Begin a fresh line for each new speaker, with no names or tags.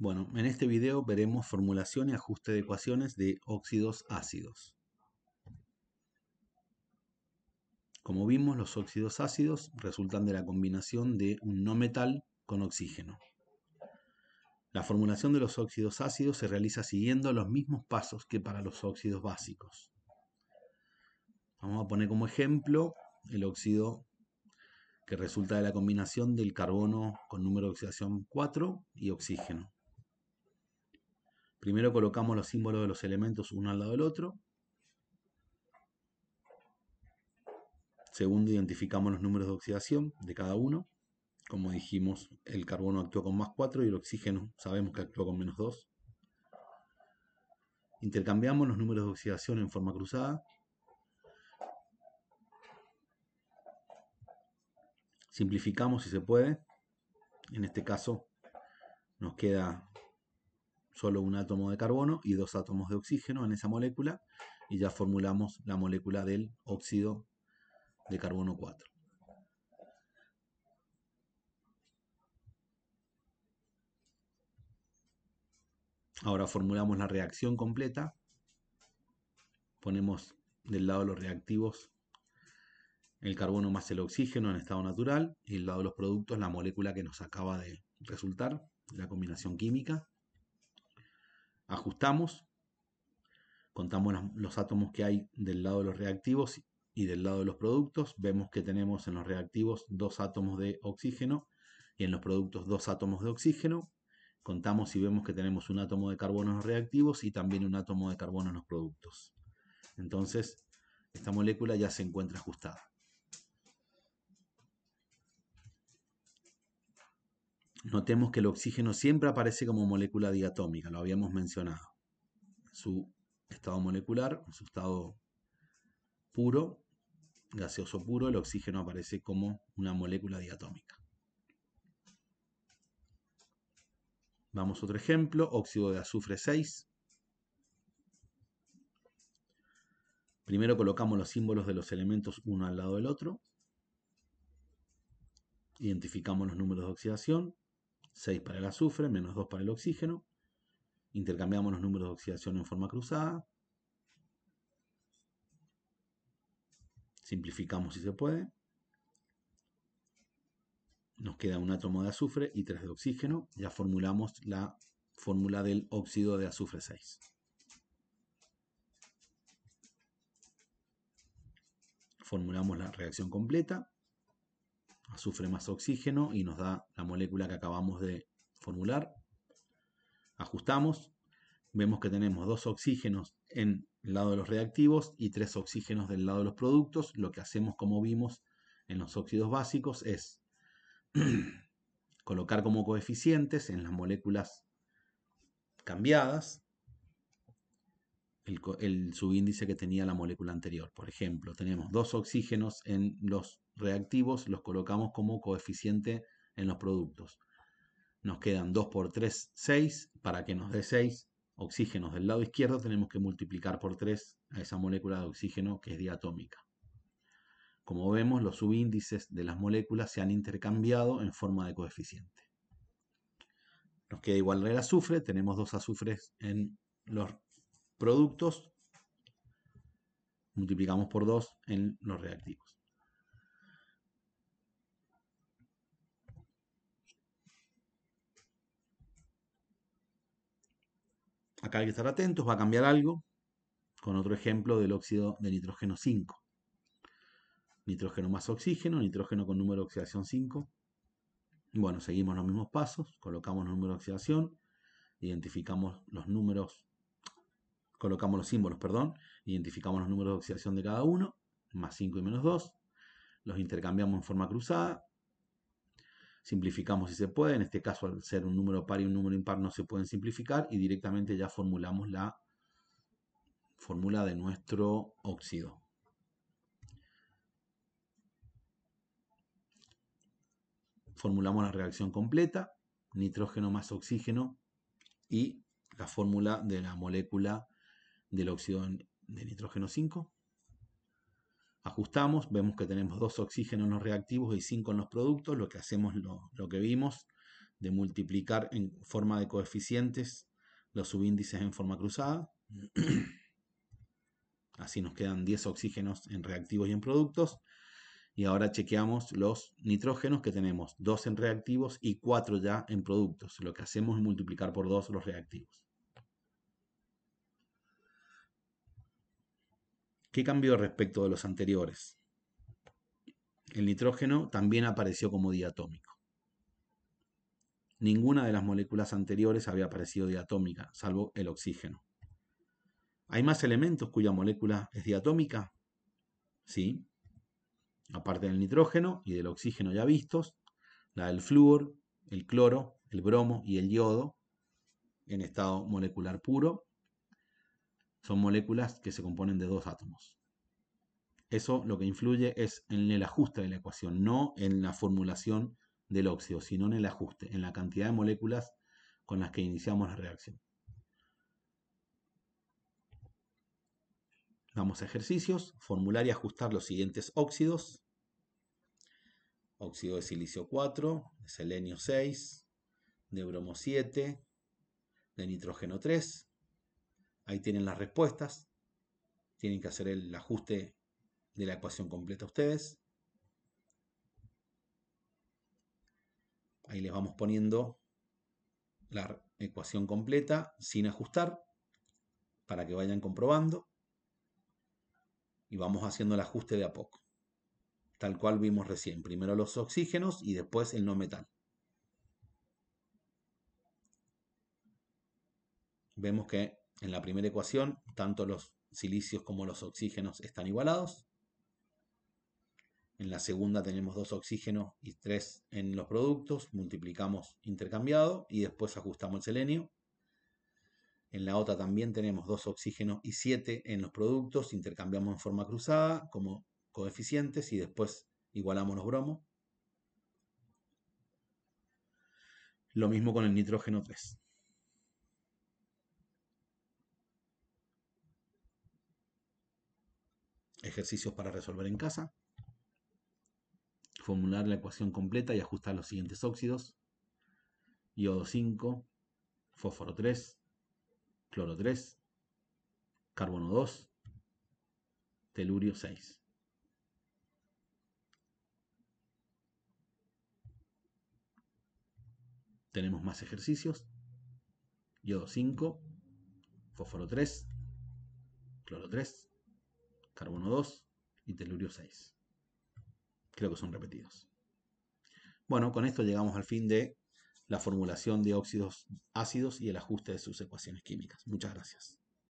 Bueno, en este video veremos formulación y ajuste de ecuaciones de óxidos ácidos. Como vimos, los óxidos ácidos resultan de la combinación de un no metal con oxígeno. La formulación de los óxidos ácidos se realiza siguiendo los mismos pasos que para los óxidos básicos. Vamos a poner como ejemplo el óxido que resulta de la combinación del carbono con número de oxidación 4 y oxígeno. Primero colocamos los símbolos de los elementos uno al lado del otro. Segundo, identificamos los números de oxidación de cada uno. Como dijimos, el carbono actúa con más 4 y el oxígeno sabemos que actúa con menos 2. Intercambiamos los números de oxidación en forma cruzada. Simplificamos si se puede. En este caso nos queda solo un átomo de carbono y dos átomos de oxígeno en esa molécula y ya formulamos la molécula del óxido de carbono 4. Ahora formulamos la reacción completa. Ponemos del lado de los reactivos el carbono más el oxígeno en estado natural y del lado de los productos la molécula que nos acaba de resultar, la combinación química ajustamos, contamos los átomos que hay del lado de los reactivos y del lado de los productos, vemos que tenemos en los reactivos dos átomos de oxígeno y en los productos dos átomos de oxígeno. Contamos y vemos que tenemos un átomo de carbono en los reactivos y también un átomo de carbono en los productos. Entonces, esta molécula ya se encuentra ajustada. notemos que el oxígeno siempre aparece como molécula diatómica, lo habíamos mencionado. Su estado molecular, su estado puro, gaseoso puro, el oxígeno aparece como una molécula diatómica. Vamos a otro ejemplo, óxido de azufre 6. Primero colocamos los símbolos de los elementos uno al lado del otro. Identificamos los números de oxidación. 6 para el azufre, menos 2 para el oxígeno. Intercambiamos los números de oxidación en forma cruzada. Simplificamos si se puede. Nos queda un átomo de azufre y 3 de oxígeno. Ya formulamos la fórmula del óxido de azufre 6. Formulamos la reacción completa azufre más oxígeno y nos da la molécula que acabamos de formular. Ajustamos, vemos que tenemos dos oxígenos en el lado de los reactivos y tres oxígenos del lado de los productos. Lo que hacemos, como vimos en los óxidos básicos, es colocar como coeficientes en las moléculas cambiadas el, subíndice que tenía la molécula anterior. Por ejemplo, tenemos dos oxígenos en los reactivos, los colocamos como coeficiente en los productos. Nos quedan 2 por 3, 6. Para que nos dé 6 oxígenos del lado izquierdo, tenemos que multiplicar por 3 a esa molécula de oxígeno que es diatómica. Como vemos, los subíndices de las moléculas se han intercambiado en forma de coeficiente. Nos queda igual el azufre, tenemos dos azufres en los productos, multiplicamos por 2 en los reactivos. Acá hay que estar atentos, va a cambiar algo con otro ejemplo del óxido de nitrógeno 5. Nitrógeno más oxígeno, nitrógeno con número de oxidación 5. Bueno, seguimos los mismos pasos, colocamos el número de oxidación, identificamos los números colocamos los símbolos, perdón, identificamos los números de oxidación de cada uno, más 5 y menos 2, los intercambiamos en forma cruzada, simplificamos si se puede, en este caso al ser un número par y un número impar no se pueden simplificar y directamente ya formulamos la fórmula de nuestro óxido. Formulamos la reacción completa, nitrógeno más oxígeno y la fórmula de la molécula del óxido de nitrógeno 5. Ajustamos, vemos que tenemos dos oxígenos en los reactivos y 5 en los productos. Lo que hacemos, lo, lo que vimos, de multiplicar en forma de coeficientes los subíndices en forma cruzada. Así nos quedan 10 oxígenos en reactivos y en productos. Y ahora chequeamos los nitrógenos que tenemos 2 en reactivos y 4 ya en productos. Lo que hacemos es multiplicar por 2 los reactivos. ¿Qué cambió respecto de los anteriores? El nitrógeno también apareció como diatómico. Ninguna de las moléculas anteriores había aparecido diatómica, salvo el oxígeno. ¿Hay más elementos cuya molécula es diatómica? Sí. Aparte del nitrógeno y del oxígeno ya vistos, la del flúor, el cloro, el bromo y el yodo en estado molecular puro, son moléculas que se componen de dos átomos. Eso lo que influye es en el ajuste de la ecuación, no en la formulación del óxido, sino en el ajuste, en la cantidad de moléculas con las que iniciamos la reacción. Vamos a ejercicios, formular y ajustar los siguientes óxidos. Óxido de silicio 4, de selenio 6, de bromo 7, de nitrógeno 3, Ahí tienen las respuestas. Tienen que hacer el ajuste de la ecuación completa ustedes. Ahí les vamos poniendo la ecuación completa sin ajustar para que vayan comprobando. Y vamos haciendo el ajuste de a poco. Tal cual vimos recién. Primero los oxígenos y después el no metal. Vemos que en la primera ecuación, tanto los silicios como los oxígenos están igualados. En la segunda tenemos dos oxígenos y tres en los productos, multiplicamos intercambiado y después ajustamos el selenio. En la otra también tenemos dos oxígenos y siete en los productos, intercambiamos en forma cruzada como coeficientes y después igualamos los bromos. Lo mismo con el nitrógeno 3. Ejercicios para resolver en casa. Formular la ecuación completa y ajustar los siguientes óxidos. Iodo 5, fósforo 3, cloro 3, carbono 2, telurio 6. Tenemos más ejercicios. Iodo 5, fósforo 3, cloro 3, Carbono 2 y telurio 6. Creo que son repetidos. Bueno, con esto llegamos al fin de la formulación de óxidos ácidos y el ajuste de sus ecuaciones químicas. Muchas gracias.